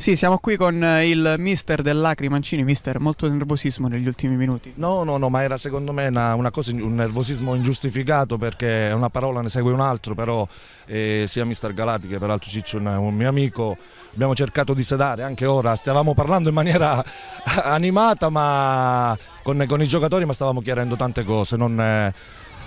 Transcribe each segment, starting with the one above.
Sì, siamo qui con eh, il mister dell'Acri Mancini, mister, molto nervosismo negli ultimi minuti. No, no, no, ma era secondo me una, una cosa, un nervosismo ingiustificato perché una parola ne segue un altro, però eh, sia mister Galati che peraltro Ciccio è un mio amico, abbiamo cercato di sedare, anche ora stavamo parlando in maniera animata ma con, con i giocatori ma stavamo chiarendo tante cose, non... Eh,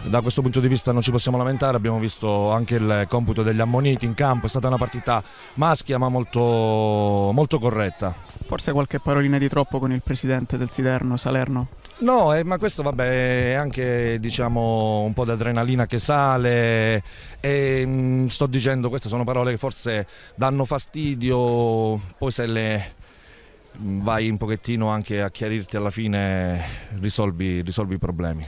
da questo punto di vista non ci possiamo lamentare, abbiamo visto anche il computo degli ammoniti in campo, è stata una partita maschia ma molto, molto corretta. Forse qualche parolina di troppo con il presidente del Siderno, Salerno? No, eh, ma questo vabbè è anche diciamo, un po' di adrenalina che sale e mh, mm, sto dicendo queste sono parole che forse danno fastidio, poi se le mm, vai un pochettino anche a chiarirti alla fine risolvi, risolvi i problemi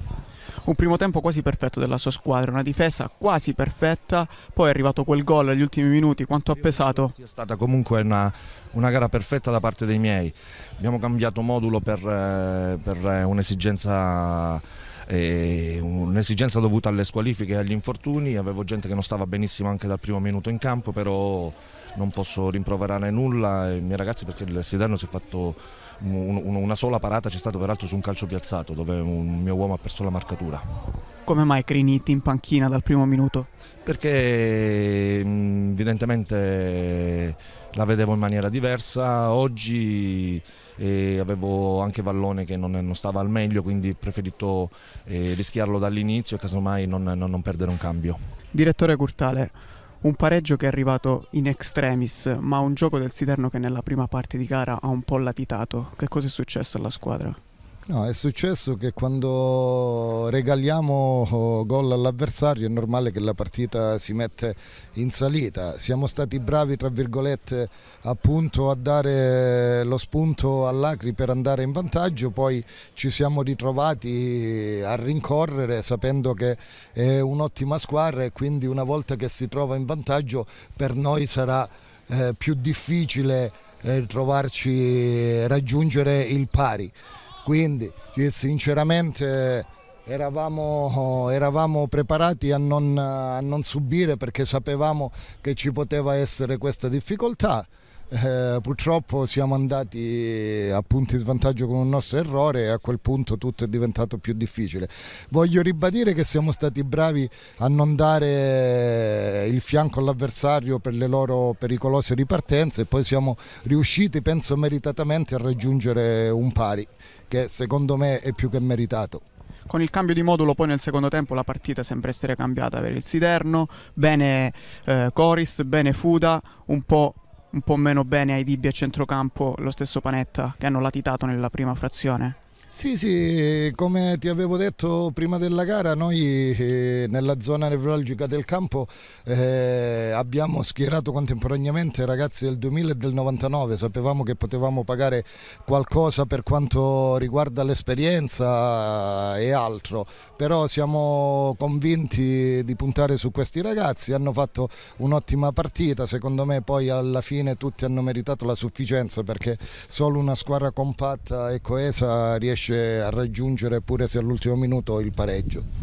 un primo tempo quasi perfetto della sua squadra, una difesa quasi perfetta, poi è arrivato quel gol agli ultimi minuti, quanto ha pesato? È stata comunque una, una, gara perfetta da parte dei miei, abbiamo cambiato modulo per, eh, per eh, un'esigenza eh, un'esigenza dovuta alle squalifiche e agli infortuni, avevo gente che non stava benissimo anche dal primo minuto in campo, però non posso rimproverare nulla ai miei ragazzi perché il Sedano si è fatto un, una sola parata, c'è stato peraltro su un calcio piazzato dove un mio uomo ha perso la marcatura. Come mai Criniti in panchina dal primo minuto? Perché evidentemente la vedevo in maniera diversa. Oggi eh, avevo anche Vallone che non, non, stava al meglio, quindi ho preferito eh, rischiarlo dall'inizio e casomai non, non, non perdere un cambio. Direttore Curtale, un pareggio che è arrivato in extremis, ma un gioco del Siderno che nella prima parte di gara ha un po' latitato. Che cosa è successo alla squadra? No, è successo che quando regaliamo oh, gol all'avversario è normale che la partita si mette in salita. Siamo stati bravi, tra virgolette, appunto a dare lo spunto all'Acri per andare in vantaggio, poi ci siamo ritrovati a rincorrere sapendo che è un'ottima squadra e quindi una volta che si trova in vantaggio per noi sarà eh, più difficile eh, trovarci, raggiungere il pari. Quindi eh, sinceramente eravamo, eravamo preparati a non, a non subire perché sapevamo che ci poteva essere questa difficoltà. Eh, purtroppo siamo andati a punti di svantaggio con un nostro errore e a quel punto tutto è diventato più difficile. Voglio ribadire che siamo stati bravi a non dare eh, il fianco all'avversario per le loro pericolose ripartenze e poi siamo riusciti, penso meritatamente, a raggiungere un pari che secondo me è più che meritato. Con il cambio di modulo poi nel secondo tempo la partita sembra essere cambiata per il Siderno, bene eh, Coris, bene Fuda, un po', un po' meno bene ai Dibbi a centrocampo, lo stesso Panetta che hanno latitato nella prima frazione. Sì, sì, come ti avevo detto prima della gara, noi eh, nella zona nevralgica del campo eh, abbiamo schierato contemporaneamente ragazzi del 2000 e del 99, sapevamo che potevamo pagare qualcosa per quanto riguarda l'esperienza e altro, però siamo convinti di puntare su questi ragazzi, hanno fatto un'ottima partita, secondo me poi alla fine tutti hanno meritato la sufficienza perché solo una squadra compatta e coesa riesce riesce a raggiungere pure se all'ultimo minuto il pareggio.